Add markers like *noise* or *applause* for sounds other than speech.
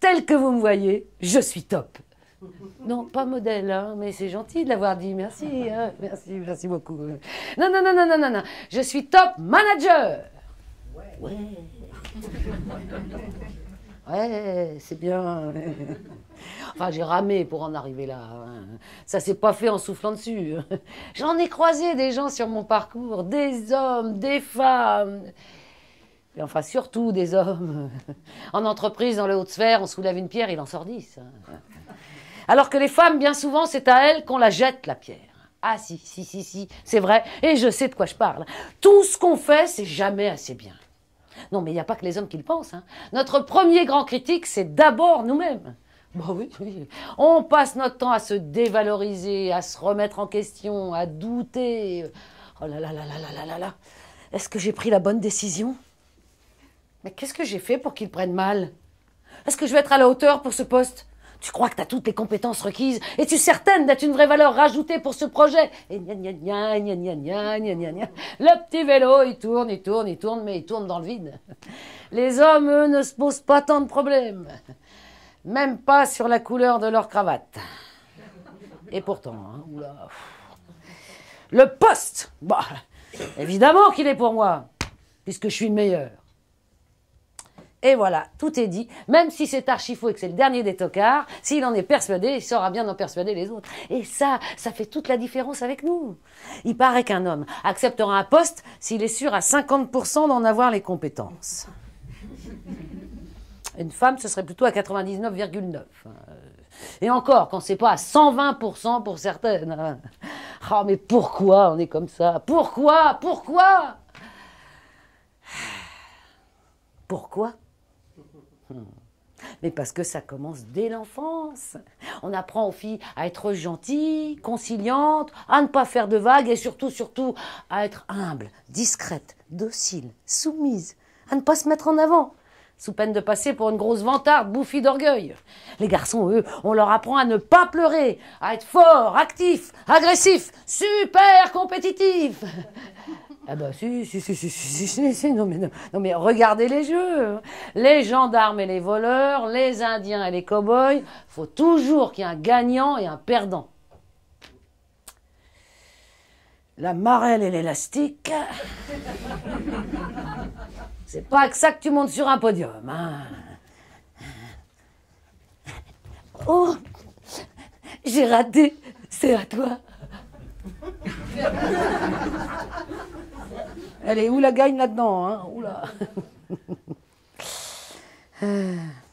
tel que vous me voyez, je suis top. Non, pas modèle, hein, mais c'est gentil de l'avoir dit. Merci, hein, merci, merci beaucoup. Non, non, non, non, non, non, non. Je suis top manager. Ouais. Ouais, c'est bien. Enfin, j'ai ramé pour en arriver là. Hein. Ça s'est pas fait en soufflant dessus. J'en ai croisé des gens sur mon parcours, des hommes, des femmes. Et enfin, surtout des hommes. *laughs* en entreprise, dans haut de sphère, on soulève une pierre, il en sort dix. *laughs* Alors que les femmes, bien souvent, c'est à elles qu'on la jette, la pierre. Ah si, si, si, si, c'est vrai, et je sais de quoi je parle. Tout ce qu'on fait, c'est jamais assez bien. Non, mais il n'y a pas que les hommes qui le pensent. Hein. Notre premier grand critique, c'est d'abord nous-mêmes. Bon, bah oui, On passe notre temps à se dévaloriser, à se remettre en question, à douter. Oh là là là là là là là. Est-ce que j'ai pris la bonne décision mais qu'est-ce que j'ai fait pour qu'il prenne mal Est-ce que je vais être à la hauteur pour ce poste Tu crois que tu as toutes les compétences requises et tu certaine d'être une vraie valeur rajoutée pour ce projet Et gna gna gna gna Le petit vélo, il tourne, il tourne, il tourne, mais il tourne dans le vide. Les hommes, eux, ne se posent pas tant de problèmes. Même pas sur la couleur de leur cravate. Et pourtant, hein, le poste, bah, évidemment qu'il est pour moi, puisque je suis le meilleur. Et voilà, tout est dit. Même si c'est archi faux et que c'est le dernier des tocards, s'il en est persuadé, il saura bien en persuader les autres. Et ça, ça fait toute la différence avec nous. Il paraît qu'un homme acceptera un poste s'il est sûr à 50% d'en avoir les compétences. *laughs* Une femme, ce serait plutôt à 99,9. Euh, et encore, quand c'est pas à 120% pour certaines. Oh, mais pourquoi on est comme ça Pourquoi Pourquoi Pourquoi mais parce que ça commence dès l'enfance. On apprend aux filles à être gentilles, conciliantes, à ne pas faire de vagues et surtout, surtout, à être humbles, discrètes, dociles, soumises, à ne pas se mettre en avant, sous peine de passer pour une grosse vantarde bouffie d'orgueil. Les garçons, eux, on leur apprend à ne pas pleurer, à être forts, actifs, agressifs, super compétitifs. Ah bah si, si, si, si, si, si, si, non mais, non, non mais regardez les jeux. Hein. Les gendarmes et les voleurs, les indiens et les cow-boys, faut toujours qu'il y ait un gagnant et un perdant. La marelle et l'élastique, *laughs* c'est pas que ça que tu montes sur un podium. Hein. Oh, j'ai raté, c'est à toi. *laughs* Elle est où la gagne là-dedans hein Oula *laughs*